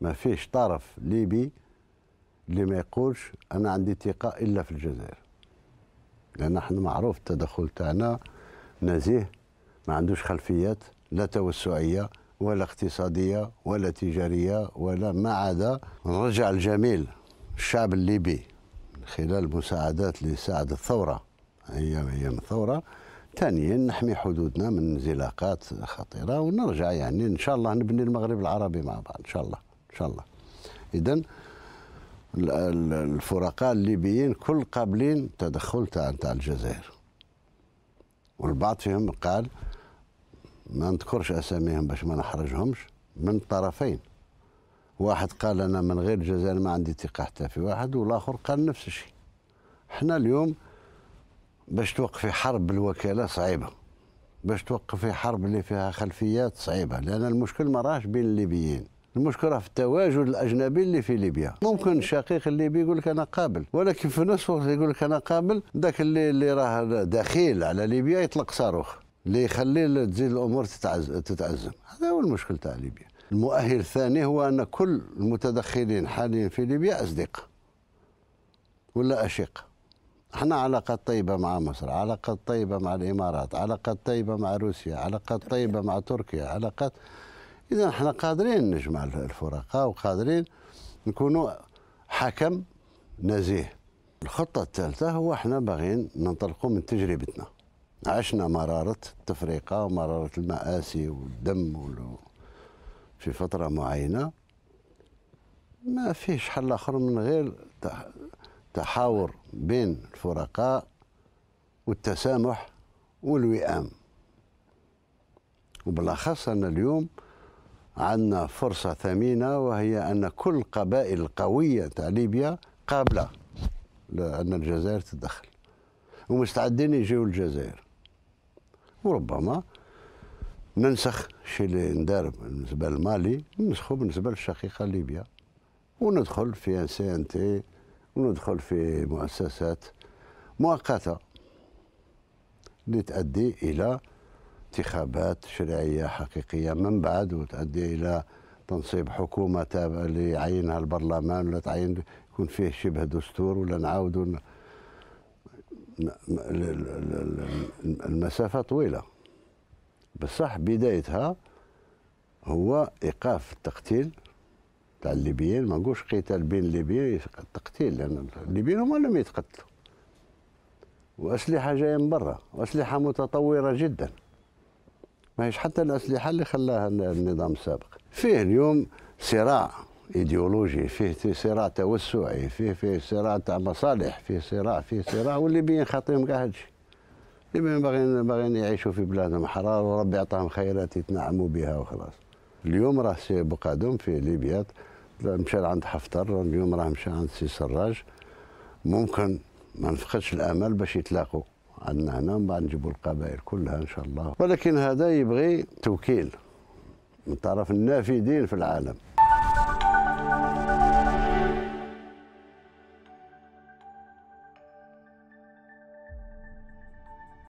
ما فيش طرف ليبي اللي ما يقولش انا عندي ثقه الا في الجزائر لان احنا معروف التدخل تاعنا نزيه ما عندوش خلفيات لا توسعيه ولا اقتصاديه ولا تجاريه ولا ما عدا نرجع الجميل الشعب الليبي خلال المساعدات اللي ساعد الثوره ايام ايام الثوره ثانيا نحمي حدودنا من انزلاقات خطيره ونرجع يعني ان شاء الله نبني المغرب العربي مع بعض ان شاء الله ان شاء الله اذا الفرقاء الليبيين كل قابلين تدخل تاع تاع الجزائر والبعض فيهم قال ما نذكرش اساميهم باش ما نحرجهمش من الطرفين واحد قال انا من غير الجزائر ما عندي ثقه حتى في واحد والاخر قال نفس الشيء احنا اليوم باش توقفي حرب بالوكاله صعيبه باش توقفي حرب اللي فيها خلفيات صعيبه لان المشكل ما راهش بين الليبيين المشكله في التواجد الاجنبي اللي في ليبيا ممكن الشقيق الليبي يقول لك انا قابل ولكن في نفس الوقت يقول لك انا قابل ذاك اللي اللي راه دخيل على ليبيا يطلق صاروخ اللي يخلي تزيد الامور تتعزم هذا هو المشكل تاع ليبيا المؤهل الثاني هو ان كل المتدخلين حاليا في ليبيا اصدقاء ولا اشقاء احنا علاقات طيبة مع مصر علاقات طيبة مع الإمارات علاقات طيبة مع روسيا علاقات طيبة مع تركيا علاقات اذا احنا قادرين نجمع الفرقاء وقادرين نكونوا حكم نزيه الخطة الثالثة هو احنا باغيين ننطلقوا من تجربتنا عشنا مرارة التفرقة ومرارة المآسي والدم ولو في فترة معينة ما فيش حل آخر من غير تحاور بين الفرقاء والتسامح والوئام وبالأخص أن اليوم عندنا فرصة ثمينة وهي أن كل القبائل القوية تاع ليبيا قابلة أن الجزائر تتدخل ومستعدين يجيو الجزائر وربما ننسخ الشيء اللي ندار بالنسبة لمالي ننسخه بالنسبة للشقيقة ليبيا وندخل في ان سي ان تي وندخل في مؤسسات مؤقتة لتؤدي إلى انتخابات شرعية حقيقية من بعد وتؤدي إلى تنصيب حكومة تابعة لعينها البرلمان ولا تعين يكون فيه شبه دستور ولا نعاود المسافة طويلة بصح بدايتها هو إيقاف التقتيل تاع الليبيين ما نقولش قتال بين الليبيين التقتيل لأن الليبيين هما لم يتقتلوا وأسلحة جاية من برا وأسلحة متطورة جدا ماهيش حتى الأسلحة اللي خلاها النظام السابق فيه اليوم صراع ايديولوجي فيه صراع توسعي فيه فيه صراع تاع مصالح فيه صراع فيه صراع واللي بين خاطيهم كاع هادشي اللي باغيين باغيين يعيشوا في بلادهم حرار وربي عطاهم خيرات يتنعموا بها وخلاص اليوم راه سي بقادم في ليبيا مشى عند حفتر اليوم راه مشى عند سي سراج ممكن ما نفقدش الامل باش يتلاقوا عندنا هنا من بعد نجيبوا القبائل كلها ان شاء الله ولكن هذا يبغي توكيل من طرف النافذين في العالم